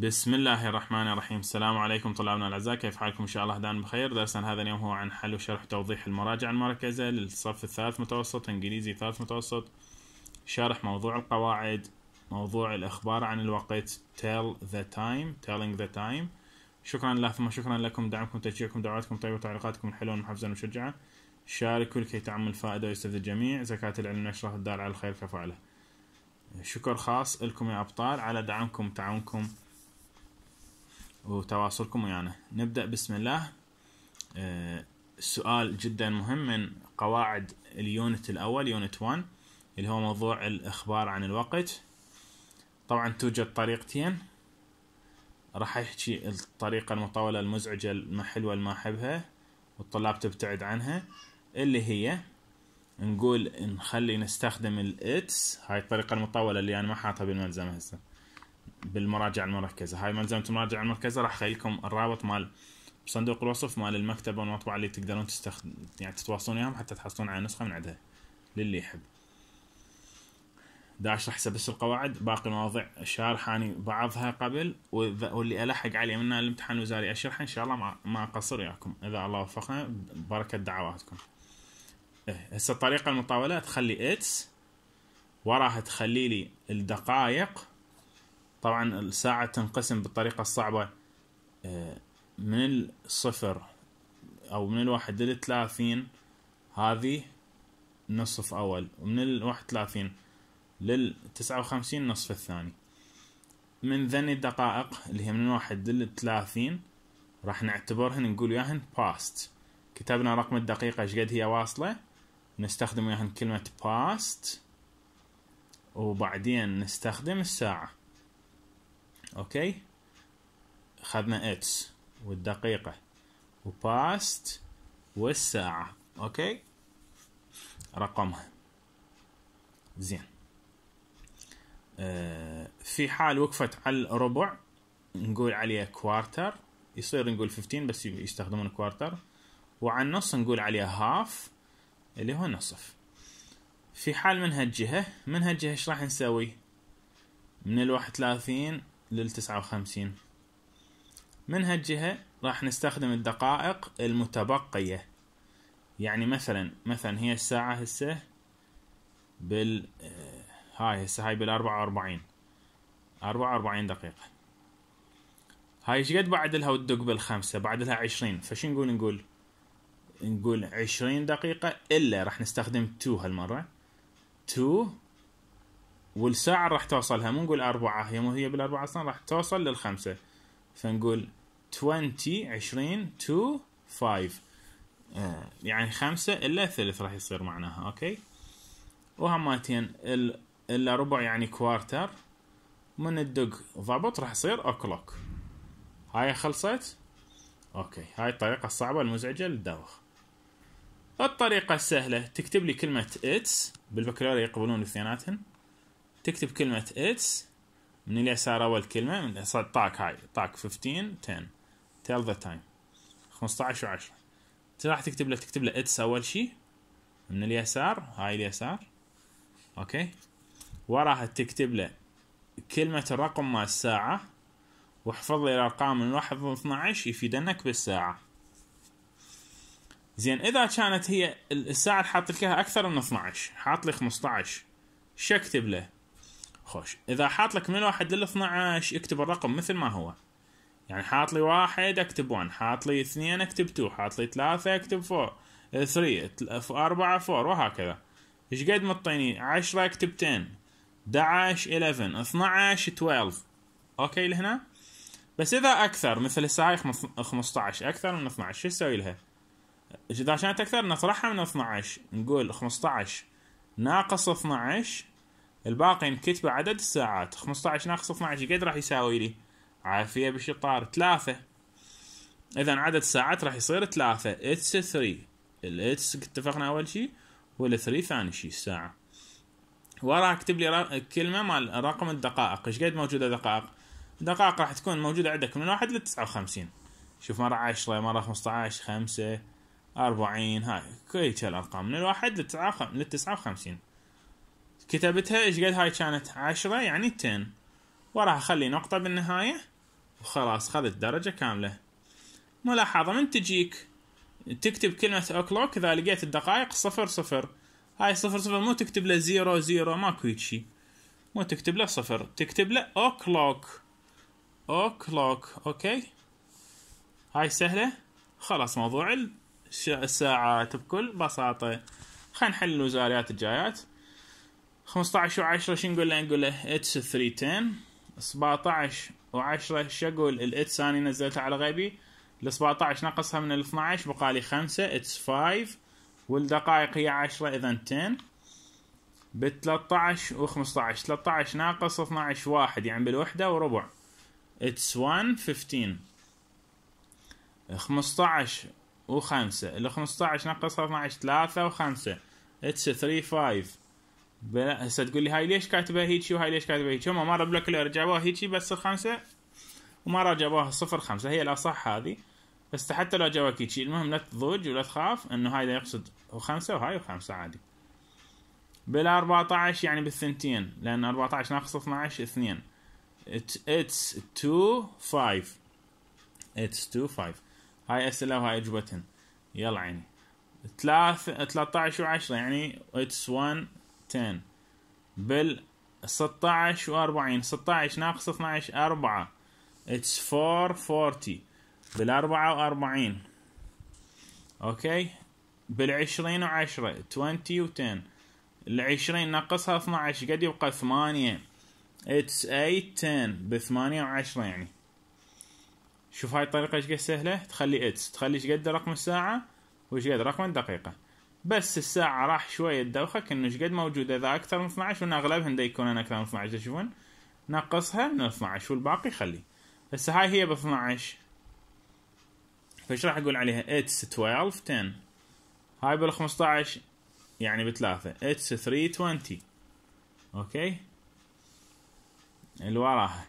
بسم الله الرحمن الرحيم السلام عليكم طلابنا الاعزاء كيف حالكم ان شاء الله دائما بخير درسنا هذا اليوم هو عن حل وشرح توضيح المراجع المركزه للصف الثالث متوسط انجليزي ثالث متوسط شرح موضوع القواعد موضوع الاخبار عن الوقت tell the time telling the time شكرا لله ثم شكرا لكم دعمكم تشجيعكم دعواتكم طيبه تعليقاتكم الحلوه المحفزه المشجعه شاركوا لكي تعم الفائده ويستفيد الجميع زكاه العلم نشره الدار على الخير كفاله شكر خاص لكم يا ابطال على دعمكم تعاونكم وتواصلكم ويانا نبدأ بسم الله آه، سؤال جدا مهم من قواعد اليونت الأول يونت 1 اللي هو موضوع الإخبار عن الوقت طبعا توجد طريقتين راح احكي الطريقة المطولة المزعجة المحلوه اللي ما احبها والطلاب تبتعد عنها اللي هي نقول نخلي نستخدم الاتس هاي الطريقة المطولة اللي انا ما حاطها بالملزمة هسه بالمراجع المركزه هاي ما المراجعه المراجع المركزه راح اخليكم الرابط مال بصندوق الوصف مال المكتبه والمطبعه اللي تقدرون تستخدم يعني تتواصلون وياهم حتى تحصلون على نسخه من عندها للي يحب دا اشرح هسه بس القواعد باقي المواضيع شارحاني بعضها قبل واللي الحق عليه من الامتحان الوزاري اشرحه ان شاء الله ما اقصر وياكم اذا الله وفقنا بركه دعواتكم إيه، هسه الطريقه المطاوله تخلي اتس وراها تخلي لي الدقائق طبعا الساعة تنقسم بالطريقة الصعبة آه، من الصفر أو من الواحد للثلاثين هذه نصف أول ومن الواحد ثلاثين للتسعة وخمسين نصف الثاني من ذني الدقائق اللي هي من الواحد للثلاثين راح نعتبرهن نقول وياهن past كتبنا رقم الدقيقة ايش قد هي واصلة نستخدم وياهن كلمة past وبعدين نستخدم الساعة اوكي اخذنا اتس والدقيقة وباست والساعة اوكي رقمها زين آه في حال وقفت على الربع نقول عليها كوارتر يصير نقول 15 بس يستخدمون كوارتر وعن النص نقول عليها هاف اللي هو نصف في حال من هالجهة من هالجهة ايش راح نسوي من الواحد ثلاثين للتسعة وخمسين من هالجهة راح نستخدم الدقائق المتبقية يعني مثلا مثلا هي الساعة هسه بال آه، هاي هسه هاي بالأربعة وأربعين أربعة وأربعين دقيقة هاي ايش قد بعد لها وتدق بالخمسة بعد لها عشرين فش نقول نقول نقول عشرين دقيقة إلا راح نستخدم تو هالمرة تو والساعة راح توصلها مو نقول أربعة هي مو هي بالأربعة أصلا راح توصل للخمسة فنقول 20 20 تو 5 يعني خمسة إلا ثلث راح يصير معناها أوكي وهماتين إلا ربع يعني كوارتر من الدق ضبط راح يصير أوكلوك هاي خلصت أوكي هاي الطريقة الصعبة المزعجة للدوخ الطريقة السهلة تكتب لي كلمة اتس بالبكالوريا يقبلون اثنيناتهم تكتب كلمة اتس من اليسار أول كلمة من اليسار طاك هاي طاك 15 10 تيل ذا تايم 15 و10 انت راح تكتب له تكتب له اتس أول شيء من اليسار هاي اليسار اوكي وراها تكتب له كلمة الرقم مال الساعة واحفظ لي الأرقام من واحد ل 12 يفيدنك بالساعة زين إذا كانت هي الساعة اللي حاط لك أكثر من 12 حاط لي 15 شو اكتب له؟ خوش اذا حاط لك من واحد لل 12 اكتب الرقم مثل ما هو يعني حاط لي واحد اكتب 1 حاط لي اثنين اكتب 2 حاط لي ثلاثة اكتب 4 3 4 4 وهكذا ايش قد مطيني 10 اكتب 10 11 11 12 12 اوكي لهنا بس اذا اكثر مثل الساعه 15 اكثر من 12 شو اسوي لها؟ اذا كانت اكثر نطرحها من 12 نقول 15 ناقص 12 الباقي انكتب عدد الساعات 15 ناقص 12 قد راح يساوي لي عافية بشطار ثلاثة اذا عدد الساعات راح يصير ثلاثة اتس ثري الاتس اتفقنا اول شيء والثري ثاني شيء الساعة ورا اكتب لي كلمة مال رقم الدقائق ايش قد موجودة دقائق دقائق راح تكون موجودة عندك من واحد لتسعة وخمسين شوف مرة عشرة مرة خمسة عشر خمسة أربعين هاي كل هالأرقام من واحد لتسعة وخمسين كتبتها ايش قد هاي كانت عشرة يعني 10 وراح اخلي نقطة بالنهاية وخلاص خذت درجة كاملة ملاحظة من تجيك تكتب كلمة اوكلوك اذا لقيت الدقائق صفر صفر هاي صفر صفر مو تكتب له زيرو زيرو ماكو شيء مو تكتب له صفر تكتب له اوكلوك اوكلوك اوكي هاي سهلة خلاص موضوع الساعات بكل بساطة خلينا نحل الوزاريات الجايات 15 و10 شو نقول له؟ نقول له اتس 310 17 و10 شو اقول الاتس انا نزلتها على غيبي؟ ال 17 نقصها من ال 12 بقى لي 5 اتس 5 والدقائق هي 10 اذا 10 ب 13 و 15 13 ناقص 12 واحد يعني بالوحدة وربع اتس 1 15 15 و 5 ال 15 ناقصها 12 3 و 5 اتس 3 5 بلا هسه تقول لي هاي ليش كاتبه هيجي وهاي ليش كاتبه هيجي هم مره بلاكلر جابوها هيجي بس الخمسه ومره جابوها صفر خمسه هي الاصح هذه بس حتى لو جابوك هيجي المهم لا تضوج ولا تخاف انه هاي يقصد خمسه وهاي وخمسه عادي بلا 14 يعني بالثنتين لان 14 ناقص 12 اثنين اتس 2 5 اتس 2 5 هاي اسئله وهاي اجوبتهم يلا عيني 3 13 و10 يعني اتس 1 10 بال 16 و40 16 ناقص 12 4 it's 440 بال 44 اوكي بال 20 و10 20 و10 ال 20 ناقصها 12 قد يبقى 8 it's 810 10 ب 8 و10 يعني شوف هاي الطريقة ايش قد سهلة تخلي اتس تخلي ايش قد رقم الساعة وايش قد رقم الدقيقة بس الساعة راح شوية دوخك انه قد موجودة اذا اكثر من 12 وان اغلبهم دا يكونن اكثر من 12 تشوفون نقصها من 12 والباقي خليه بس هاي هي ب 12 فايش راح اقول عليها اتس 12 10 هاي بال 15 يعني بثلاثة اتس 3 20 اوكي اللي وراها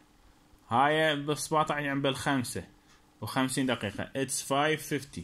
هاي ب 17 يعني بالخمسة 50 دقيقة اتس 5 50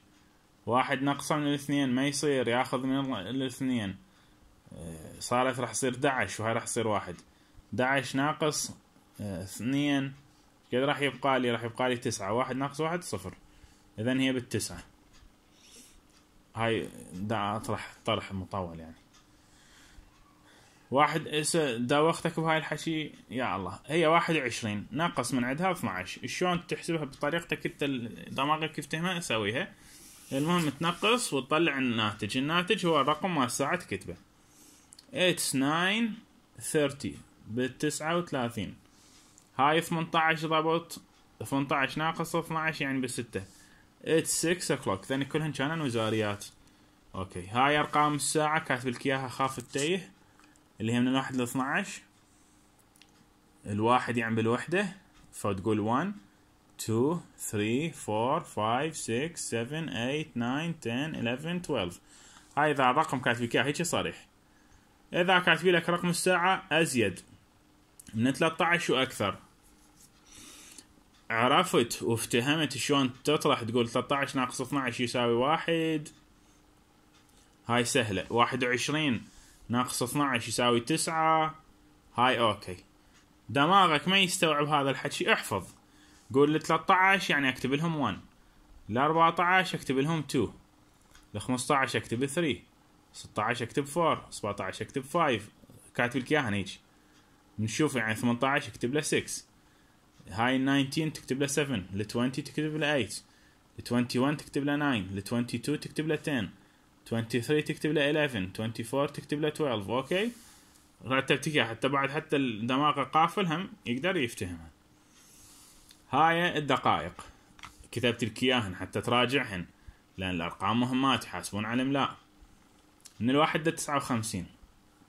واحد ناقصه من الاثنين ما يصير ياخذ من الاثنين آه، صارت راح تصير 11 وهاي راح تصير واحد 11 ناقص آه، اثنين قد راح يبقى لي راح يبقى لي تسعة واحد ناقص واحد صفر اذا هي بالتسعة هاي دا اطرح طرح مطول يعني واحد دا وقتك بهاي الحكي يا الله هي واحد وعشرين ناقص من عندها عشر شلون تحسبها بطريقتك انت دماغك يفتهمها سويها المهم تنقص وتطلع الناتج الناتج هو الرقم مال ساعة كتبه 8930 بالتسعة وثلاثين هاي 18 ضبط 18 ناقص 12 يعني بستة سكس o'clock ثاني كلهن كانن وزاريات اوكي هاي ارقام الساعة كاتب لك اياها خاف التيه اللي هي من الواحد ل 12 الواحد يعني بالوحدة فتقول 1 2 3 4 5 6 7 8 9 10 11 12 هاي اذا الرقم كاتبك اياه هيك صريح اذا كاتبي لك رقم الساعه ازيد من 13 واكثر عرفت وافتهمت شلون تطرح تقول 13 ناقص 12 يساوي 1 هاي سهلة 21 ناقص 12 يساوي 9 هاي اوكي دماغك ما يستوعب هذا الحكي احفظ قول ال 13 يعني اكتب لهم 1 ال 14 اكتب لهم 2 ال 15 اكتب 3 16 اكتب 4 17 اكتب 5 كاتب لك اياها هيك نشوف يعني 18 اكتب له 6 هاي ال 19 تكتب له 7 ال 20 تكتب له 8 ال 21 تكتب له 9 ال 22 تكتب له 10 23 تكتب له 11 24 تكتب له 12 اوكي رتبت اياها حتى بعد حتى الدماغ قافل هم يقدر يفتهمها هاي الدقائق كتبت لك اياهن حتى تراجعهن لان الارقام مهمه تحاسبون على الاملاء من الواحد ل 59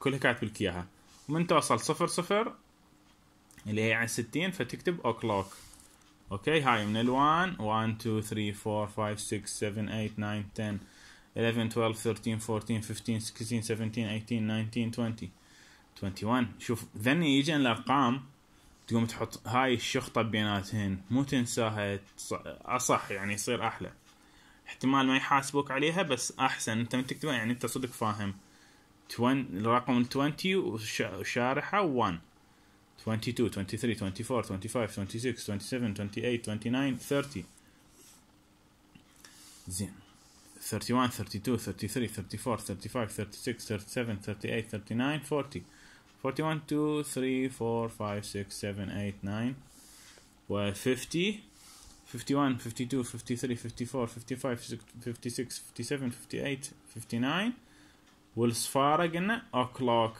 كلها كاتب لك اياها ومن توصل صفر صفر اللي هي عن 60 فتكتب او كلوك اوكي هاي من ال 1 1 2 3 4 5 6 7 8 9 10 11 12 13 14 15 16 17 18 19 20 21 شوف ذني يجي الارقام تقوم تحط هاي الشخطة بيناتهن مو تنساها أصح يعني يصير أحلى احتمال ما يحاسبوك عليها بس أحسن أنت من تكتبها يعني أنت صدق فاهم توين الرقم 20 وشارحة 1 22 23 24 25 26 27 28 29 30 زين 31 32 33 34 35 36 37 38 39 40 41 2 3 4 5 6 7 8 9 و 50 51 52 53 54 55 56 57 58 59 والصفارة قلنا اوكلوك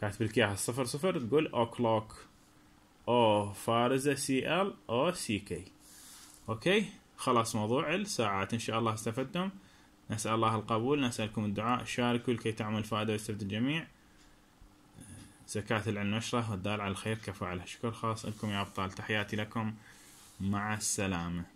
كاتب لك اياها الصفر صفر تقول اوكلوك او فارزة سي ال او سي كي اوكي خلاص موضوع الساعات ان شاء الله استفدتم نسأل الله القبول نسألكم الدعاء شاركوا لكي تعمل فائدة ويستفيد الجميع زكاة العلم نشره والدال على الخير كفو على شكر خاص لكم يا أبطال تحياتي لكم مع السلامة